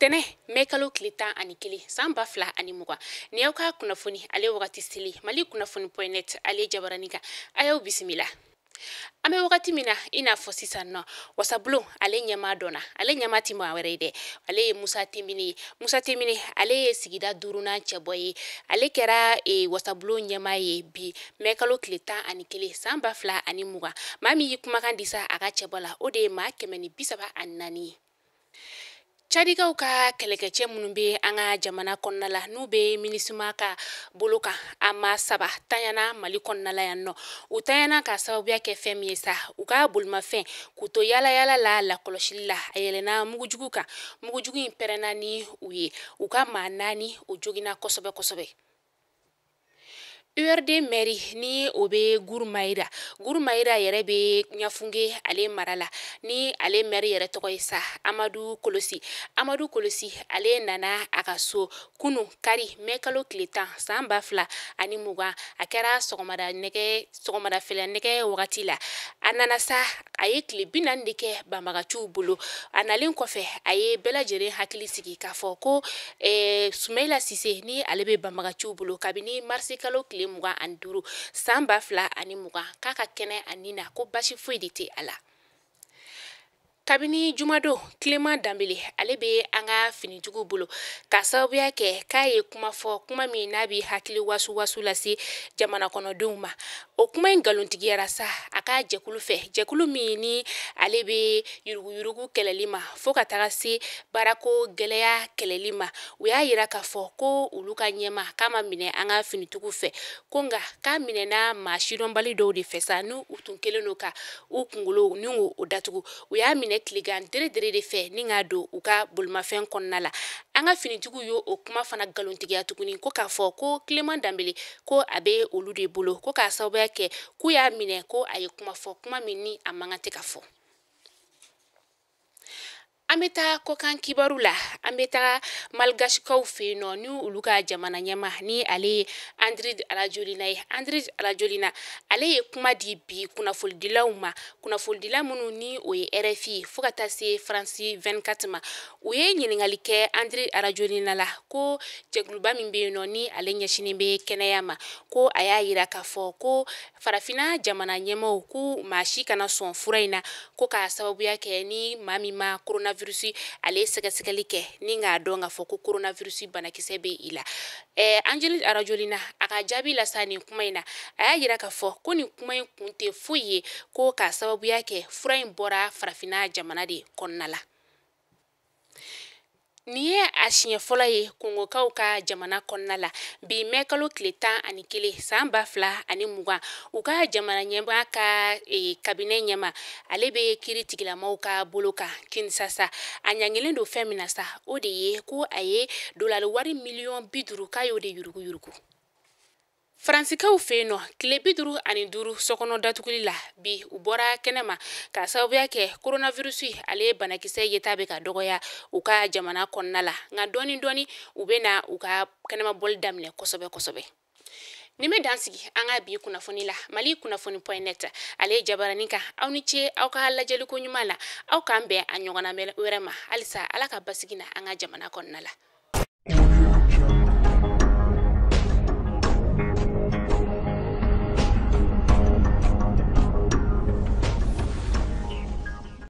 tɛnɛ mɛ kalo tile tan ani kelen saan ba fila ani muga ni y'aw ka kunnafoni ale wagati seli mali kunnafoni poinet ale jabarani kan a y'aw bisimila an bɛ wagati min na i n'a fɔ sisan nɔ wasabulon ale ɲɛma dɔnna ale ɲɛma ti ma wɛrɛ ye dɛ ale ye musa temini ye musa temini ale ye sigida duurunan cɛbɔ ye ale kɛra e, wasabulon ɲɛma ye bi mɛ kalo tile tan ani kelen saan ba fila ani mugan maa min y'i kumakan disa a ka cɛbɔ la o de ye maa kɛmɛ ni bisaba ani naani ye cadikaw ka kɛlɛkɛcɛ minnu be an ka jamana kɔnɔna la n'u be minisima ka bolo kan a ma saba tayana mali kɔnɔna la yan nɔ u tayana k'a sababuya kɛ fɛɛn min ye sa u ka bolimafɛn k'u to yalayala la lakɔlɔsili la a yɛlɛna mugujugu kan mugujugu ɲi pɛrɛnna ni u ye u ka ma naani o jogina kosɛbɛ kosɛbɛ URD mɛri ni o bɛ gurumayira gurumayira yɛrɛ bɛ ɲafunge ale mara la ni ale mɛri yɛrɛ tɔgɔ ye sa amadu kolosi amadu kolosi ale nana a ka so kunu kari mɛ kalo tile tan san ba fila ani mugan a kɛra sɔgɔmada nɛgɛ sɔgɔmadafɛla nɛgɛ wagati la a nana sa a ye tile bi naani de kɛ banbagaciw bolo a nalen kɔfɛ a ye bɛɛ lajɛlen hakili sigi k'a fɔ ko eh, sumayila sise ni ale bɛ banbagaciw bolo kabini marisi kalo tile mugan ani duru san ba fila ani mugan k'a ka kɛnɛ a ni na ko basi foyi de tɛ a la kabini jumado kilema danbele ale be an ka finijuguw bolo k'a sababuya kɛ k'a ye kuma fɔ kuma min n'a be hakili wasu wasu lase jamana kɔnɔdenw ma o kuma in galontigiyara sa a ka jɛkulu fɛ jɛkulu min ni ale be yuruguyurugu kɛlɛli ma fɔɔ ka taga se baarako gwɛlɛya kɛlɛli ma u y'a yira k'a fɔ ko olu ka ɲɛma k'a ma minɛ an ka finitugu fɛ ko nga k'a minɛna ma sidɔnbali dɔw de fɛ sa ni u tun kelen do ka u kungolo ni o datugu u y'a minɛ tilegan dere dere de fɛ ni k'a don u ka bolimafɛn kɔnɔna la an ka finitigiw y' o kuma fana galontigiya tuguni ko k'a fɔ ko kileman danbele ko a be olu de bolo ko k'a sababuya kɛ k'u y'a minɛ ko a ye kuma fɔ kuma min ni a man ka tɛ ka fɔ an be taa kɔkan kibaru la an be taga maligasikaw fɛ nɔ ni olu ka jamana ɲɛma ni ale ye andrid alajolina ye andrid alajolina ale ye kuma di bi kunnafolidilaw ma kunnafolidila minnu ni o ye rfi fo ka taa se faransi 24 ma u ye ɲiningali kɛ andrid alajolina la ko jɛkuluba min be yen nɔ ni ale ɲɛsinin be kɛnɛya ma ko a y'a yira k'a fɔ ko farafina jamana ɲɛmaw ko maa si kana sɔn fura na ko k'a sababuya kɛ ni mami min ma coronavirus ale sɛgɛsɛgɛli kɛ ni k'a dɔn k'a fɔ ko coronavirus banakisɛ bɛ i la eh, angeli arajolina a ka jaabi lasa nin kuma in na a y'a yira k'a fɔ ko nin kuma in kun tɛ foyi ye ko k'a sababuya kɛ fura in bɔra farafina jamana de kɔnɔna la Nin ye a siɲɛ fɔlɔ ye kɔngɔkaw ka jamana kɔnɔna la bi mɛkalo kalo tile tan ani kelen san ba fila ani mugan u ka jamana ɲɛma ka ee, kabinɛ ɲɛma ale bɛ kiri tigilamaw ka bolo kan kinisasa a ɲangelen do fɛn min sa o de ye ko a ye dolari wari miliyɔn bi duuru k'a y'o de yurugu yurugu faransikanw fɛ yen nɔ tile bi duru ani duuru sɔkɔnɔ datuguli la bi u bɔra kɛnɛma k'a sababuya kɛ koronavirusi ale banakisɛ yeta bɛ ka dɔgɔya u ka jamana kɔnɔna la nka dɔɔni dɔɔni u bɛ na u ka kɛnɛmabɔli daminɛ kosɛbɛ kosɛbɛ ni bɛ dan sigi an ka bi kunnafoni la mali kunnafoni point net ale ye jabarani kan aw ni ce aw ka lajɛliko ɲuman la aw k'an bɛn a ɲɔgɔnna wɛrɛ ma halisa ala ka basigi na an ka jamana kɔnɔna la